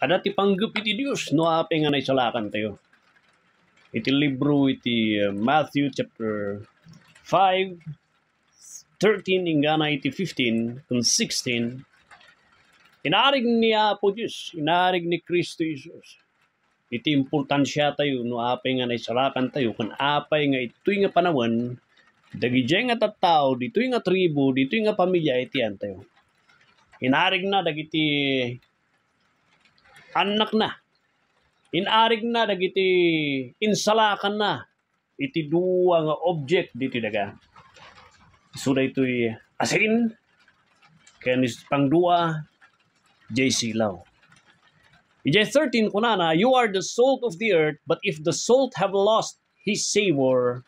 Kada ti panggup iti Dios no ape nga naisalakan tayo. Iti libro iti eh, Matthew chapter 5 13 ingana iti 15 kung 16 Inarig ni Apo Diyos, inarig ni Kristo Jesus. Iti importansya tayo no apay nga naisalakan tayo kun apay nga ito'y nga panawan dagijay nga tattao, dito'y nga tribo, dito'y nga pamilya iti tayo. Inarig na dagiti anak na. Inarig na dagiti insalakan na iti duwa nga object diti daga. So na ito'y asin, kaya ni pangdua, jay silaw. Ijay 13 kunana, You are the salt of the earth, but if the salt have lost his savor,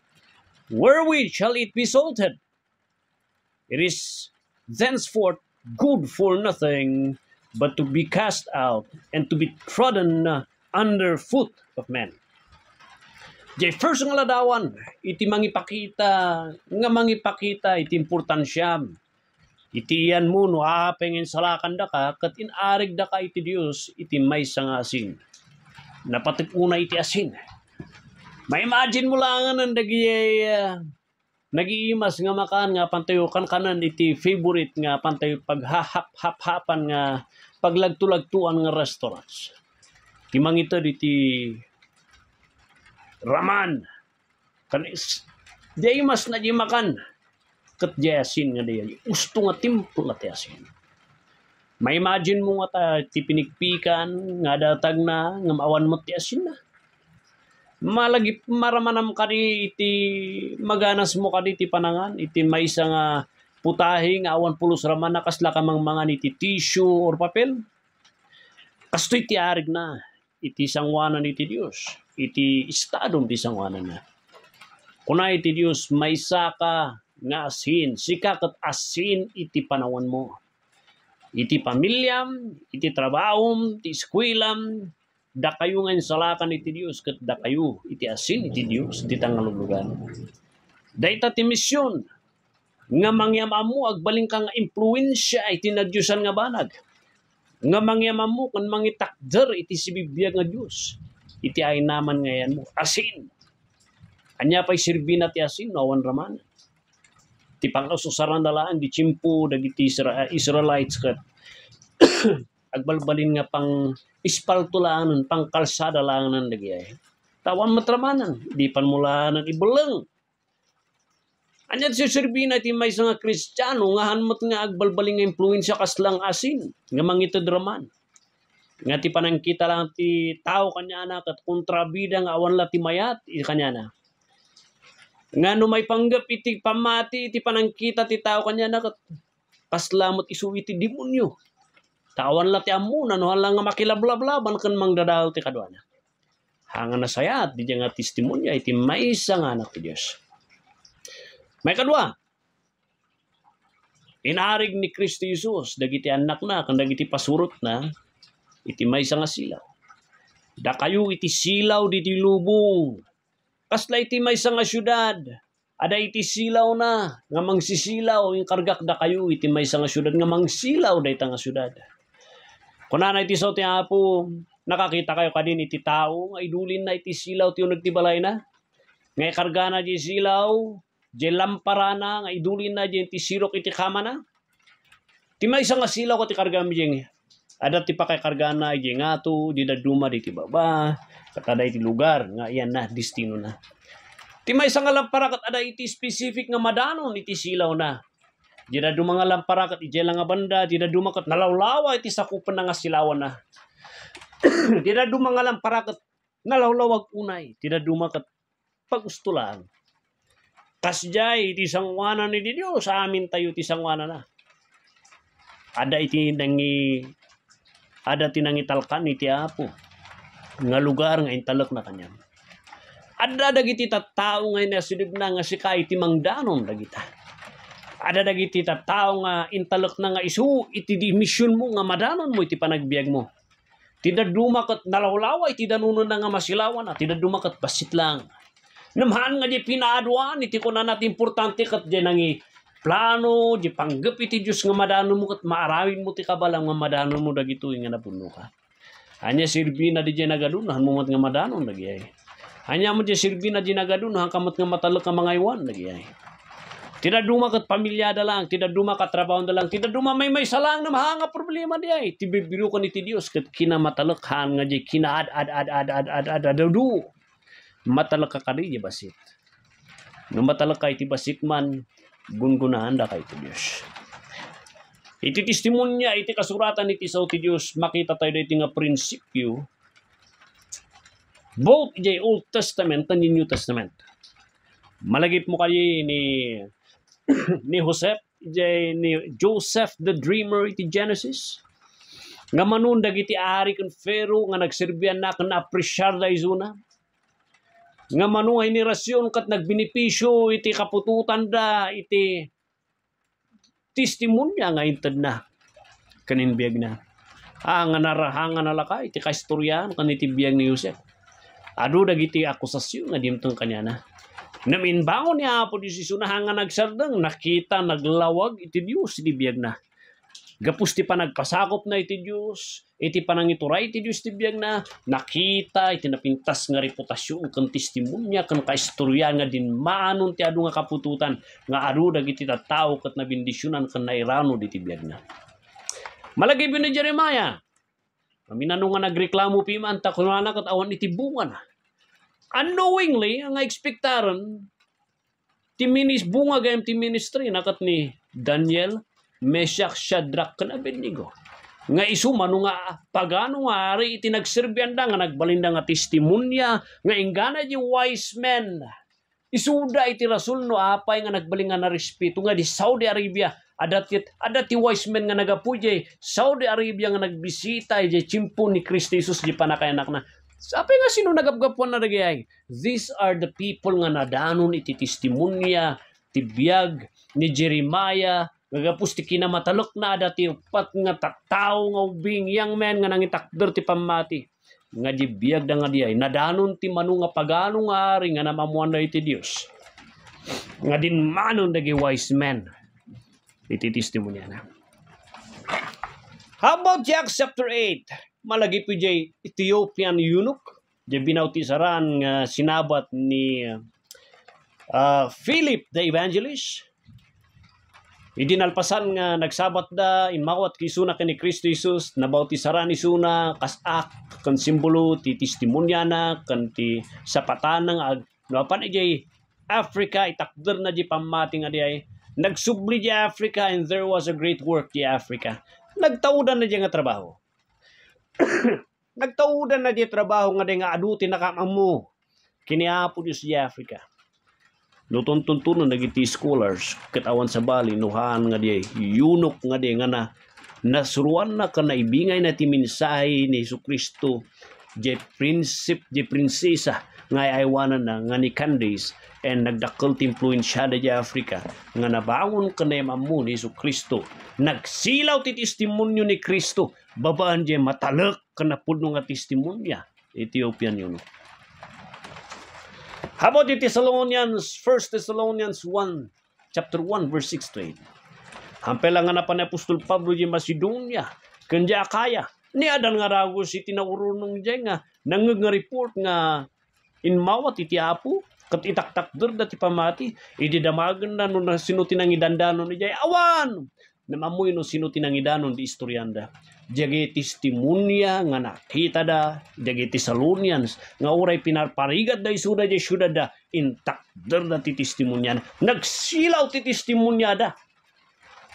wherewith shall it be salted? It is thenceforth good for nothing, but to be cast out and to be trodden under foot of men. Jay first nga ladawan, iti mangipakita, nga mangipakita, iti importansya. Iti yan mo, no hapeng salakan da ka, kat inarig da ka iti Dios iti may nga asin. Napatik iti asin. Ma-imagine mo lang ang nagigay uh, Nagiimas nga makaan nga pantayo kan kanan iti favorite nga pantay paghahap-hap-hapan nga paglagtulagtuan nga restaurants. Timang ito diti Raman. Kanis di mas na di makan kat jasin nga diyan. Usto nga timpla ti asin. May imagine mo nga ta ti pinigpikan nga datag na nga maawan mo ti asin na malagi maramanam kani iti maganas mo kani iti panangan iti maysa nga putahe awan pulos raman na kasla ka mang mga iti tissue or papel kasto iti arig na iti sangwanan iti Dios iti estadom ti sangwanan na kuna iti Dios maysa ka nga asin sikakat asin iti panawan mo iti pamilyam iti trabahom iti eskwelam dakayo nga salakan iti Dios ket dakayo iti asin iti Dios iti tangalulugan. Dayta ti misyon nga mangyamamu agbaling ka nga impluwensya iti nadyusan nga banag. Nga mangyamamu kan mangitakder iti sibibiyag nga Dios. Iti ay naman ngayon mo. Asin. Anya pa'y sirbi na ti asin, nawan raman. Ti pangkasusaran laan, di chimpo, dagiti Israelites kat agbalbalin nga pang ispalto lang pang kalsada lang nan dagay tawan matramanan di panmulahan ibuleng Anyat si Serbina ti may nga Kristiyano nga hanmat nga agbalbaling nga impluensya kaslang asin nga mangito draman. Nga ti panangkita lang ti tao kanya na kat kontrabida nga awan la ti mayat i kanya na. Nga no may panggap iti pamati iti panangkita ti tao kanya na kat kaslamot isuwi ti demonyo. Tawan la ti amunan, wala nga makilablablaban kan mangdadal ti kaduana. Hanga na saya at di nga testimonya iti maisa nga anak ti Diyos. May kadwa, inarig ni Kristo Jesus, dagiti anak na, kang dagiti pasurot na, iti maisa nga silaw. Da kayo iti silaw di lubong, kasla iti maisa nga syudad, ada iti silaw na nga mangsisilaw yung kargak da kayo iti may nga syudad nga mangsilaw da nga syudad Kunana iti so ti apo, nakakita kayo kadin iti tao, nga idulin na iti silaw ti nagtibalay na. Nga na di silaw, di lampara na nga idulin na di iti sirok iti kama na. Ti may isang asilaw ko ti kargami di Ada ti pakay na di nga to, di daduma di ti baba, katada iti lugar, nga iyan na, destino na. Ti may isang lampara kat ada iti specific nga madanon iti silaw na. Di na dumangalang parakat, ijay lang nga banda, di na dumakat, nalawlawa iti sakupan na nga silawan na. di na dumangalang parakat, nalawlawag unay, di na dumakat, pagustulan. Kasjay, iti sangwana ni Diyos, sa amin tayo iti sangwana na. Ada iti nangi, ada talkan iti apo, nga lugar nga intalak na kanyang. Adda dagiti tattao nga nasilib na nga si ka iti mangdanon dagita. Ada dagiti tao nga intalok na nga isu iti di misyon mo nga madanon mo iti panagbiag mo. Tida kat nalawlawa iti danunan na nga masilawan at tidaduma kat basit lang. Namhan nga di pinaadwan, iti ko na natin importante kat di nangi plano di panggap iti Diyos nga madanon mo kat maarawin mo ti kabalang nga madanon mo dagito nga napuno ka. Hanya sirbi na di dyan nagadunahan mo mat nga madanon lagi Hanya mo dyan sirbi na di nagadunahan kamat nga matalak ka mga iwan lagi Tinaduma kat pamilya da lang, tinaduma kat trabaho da lang, tida tinaduma may may salang na mahanga problema di ay. Tibibiru ko ni ti Dios kat kinamatalakhan nga di kinaad ad ad ad ad ad ad ad adu. Matalaka ka di basit. No matalaka iti basit man gungunahan da kay ti Dios. Iti testimonya iti kasuratan iti sa ti Dios makita tayo iti nga prinsipyo both the Old Testament and New Testament malagip mo kayo ni ni Joseph ni Joseph the Dreamer iti Genesis nga manun dagiti ari kan Pharaoh nga nagserbian na kan apresyar da izuna nga ni henerasyon kat nagbenepisyo iti kapututan da iti testimonya nga inted na kanin biyag na ah, nga narahangan na laka iti kaistoryan kan iti biag ni Joseph adu dagiti akusasyon nga dimtong kanya na Naminbaw ni Apo di sisunahan nga nagsardang, nakita, naglawag, iti Diyos, iti biyag na. Gapos ti pa nagpasakop na iti Diyos, iti panang ituray iti Diyos ti biyag na, nakita, iti napintas nga reputasyon, kan testimonya, kan kaistorya nga din maanon ti adu nga kapututan, nga arudag iti tattao kat nabindisyonan kan nairano di ti biyag na. Malagay ni Jeremiah, Aminano nga nagreklamo piman, takunanak at awan itibungan unknowingly, ang ekspektaron, ti minis bunga gayam ti ministry nakat ni Daniel, Meshach, Shadrach, kan Abednego. Nga isumano nga pagano nga ari iti nagsirbyan nga nagbalinda nga testimonya nga ingana di wise men. Isuda iti rasul no apay nga nagbalinga na respeto nga di Saudi Arabia adat adat adati wise men nga nagapujay Saudi Arabia nga nagbisita di chimpo ni Kristo Jesus di panakayanak na sa apay nga sino nagapgapuan na nagayay? These are the people nga nadanon iti testimonya, tibiyag, ni Jeremiah, Nagapos ti kinamatalok na dati upat nga taktao nga ubing yang men nga nangitakder ti pamati. Nga jibiyag na nga diay, nadanon ti manu nga pagano nga ari nga namamuan na iti Dios. Nga din manon dagi wise men. Iti testimonya na. How about Jack chapter 8? malagi po jay Ethiopian eunuch jay binautisaran nga uh, sinabat ni uh, Philip the Evangelist Idinalpasan nga nagsabat da imawat kisuna kani Kristo Jesus nabautisaran ni suna kasak kan simbolo ti testimonya na kan ti sapatanang ag napan ijay Africa itakder na di pamating aday nagsubli di Africa and there was a great work di Africa nagtawdan na di nga trabaho Nagtaudan na di trabaho nga di nga aduti na kamamu. Kiniapo Diyos di Africa. Nutong tuntunan nagiti scholars katawan sa bali nuhaan nga di yunok nga di nga na nasuruan na ka naibingay na ti mensahe ni Hesus Kristo je prinsip je prinsesa nga aywanan na nga ni Candice and nagdakkel ti impluensya da di Africa nga nabangon ka na mamu ni Hesus Kristo nagsilaw ti testimonyo ni Kristo babaan jay matalak kanapudno nga testimonya Ethiopian yun. How about the Thessalonians, 1 Thessalonians 1, chapter 1, verse 6 to 8. Hampel nga na Apostol Pablo yung Macedonia, kanya akaya, ni adan nga rago si tinawrunong dyan nga, nangag nga report nga, inmawa ti tiapo, kat itaktakder dati pamati, ididamagan na no na sinuti nang idandano ni jay, awan, namamoy no sinuti nangidanon di istoryanda jagi testimonya nga nakita da jagi Thessalonians nga uray pinarparigat da isuda di syudad da intact da ti testimonya nagsilaw ti testimonya da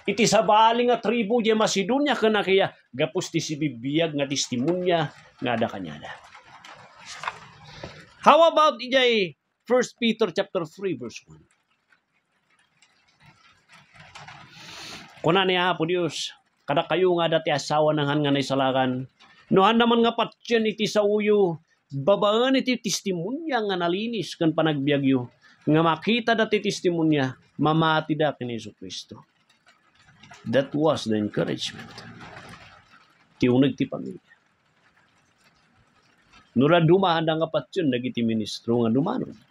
iti sabali nga tribu di Macedonia kana kaya gapos ti sibibiyag nga testimonya nga da kanya da How about ijay 1 Peter chapter 3 verse 1 Kuna niya po Dios, kada kayo nga dati asawa ng han nga naisalakan, nohan naman nga patyan iti sa uyo, babaan iti testimonya nga nalinis kan panagbiagyo, nga makita dati testimonya, mamati da kini Jesu Kristo. That was the encouragement. Tiunag ti pamilya. Nura dumahan nga patyan, nagiti ministro nga dumanon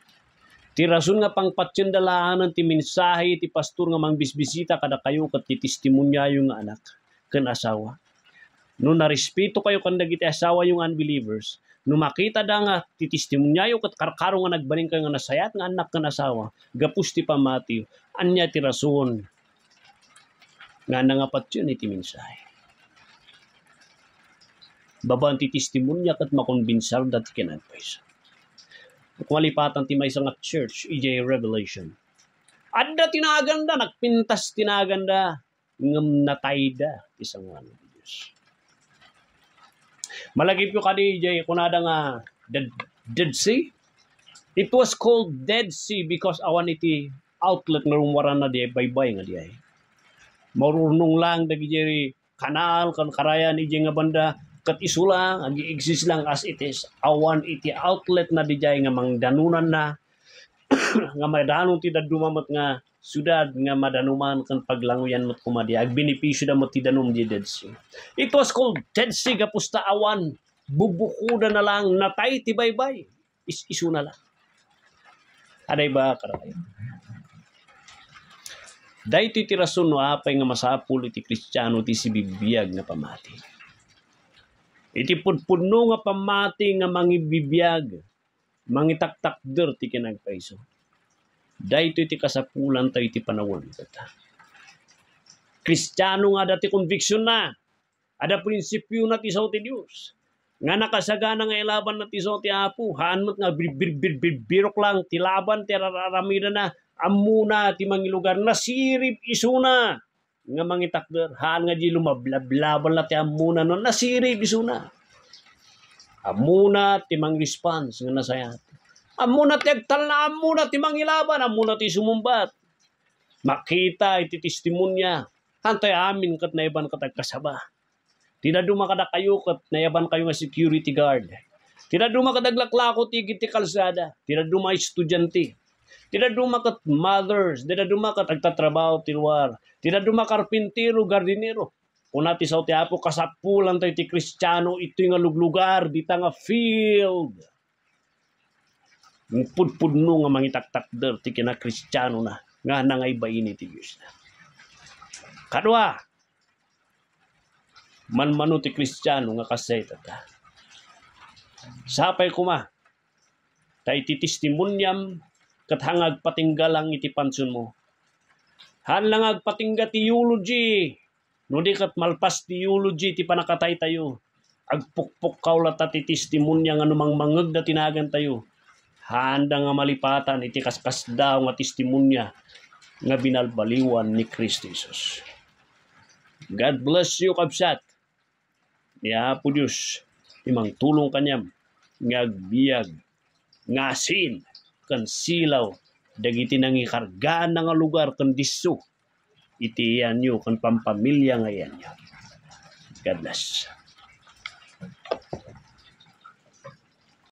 Ti rason nga ng ti mensahe ti pastor nga mangbisbisita kada kayo kat ti testimonya yung anak ken asawa. No narespeto kayo kan dagiti asawa yung unbelievers, no makita da nga ti testimonya kat karkaro nga nagbaling kayo nga nasayat nga anak ken asawa, gapus ti pamatiyo, anya ti rason nga nangapat yun iti mensahe. Babaan ti testimonya kat makonbinsar dati kinagpaysa walipatan ti may nga church, EJ revelation. Adda tinaganda, nagpintas tinaganda, ngam natay da, isang ano di Diyos. Malagip yung kani, ijay, e kunada nga, Dead, Dead Sea? It was called Dead Sea because awan iti outlet nga rumwaran na di, baybay nga di ay. Marunong lang, dagijeri, kanal, kan karayan, ije nga banda, kat isulang ag exist lang as it is a 180 outlet na dijay nga mangdanunan na nga may danon ti dadumamat nga sudad nga madanuman kan paglanguyan mo't kumadi ag benepisyo da mat ti di Dead Sea it was called Dead Sea gapusta awan bubukuda na lang natay ti baybay is isu na lang aday ba karay Dahil ti tirason no apay nga masapul iti kristyano ti si bibiyag nga pamati. Iti pudpuno nga pamati nga mangibibiyag, mangitaktakder ti kinagpaiso. Dahito iti kasapulan tayo iti panawon. Kristiyano nga dati conviction na, ada prinsipyo na ti ti Dios nga nakasagana nga ilaban na tiso ti apo haanmat nga birok lang ti laban ti raramida na amuna ti mangilugar nasirip isuna nga mangitakder haan nga di lumablablaban la ti amuna no nasiri bisuna amuna ti mang response nga nasayat amuna ti agtala amuna ti mangilaban amuna ti sumumbat makita iti testimonya hantay amin kat naiban kat agkasaba tinaduma kada kayo kat naiban kayo nga security guard tinaduma kadaglakla ko ti kalsada tinaduma estudyante Tinaduma kat mothers, tinaduma kat agtatrabaho tilwar, tinaduma karpintero, gardinero. Una ti sao ti apo kasapulan tayo ti kristyano ito nga luglugar dita nga field. Pudpudno nga mangitaktak der ti kina kristyano na nga nangaybayin iti Diyos na. Kadwa, manmano ti kristyano nga kaseta ta. Sapay kuma, tayo titistimonyam katangag patinggalang iti pansun mo. Hanlang agpatingga theology. No di kat malpas theology ti panakatay tayo. Agpukpuk kaula ta ti testimonya nga numang mangeg da tinagan tayo. Handa nga malipatan iti kaskas daw nga testimonya nga binalbaliwan ni Kristo Jesus. God bless you kabsat. Ni Apo Dios imang tulong kanyam nga ngasin kan silaw dagiti nang ikargaan nga lugar kan disu iti iyan nyo kan pampamilya nga iyan God bless.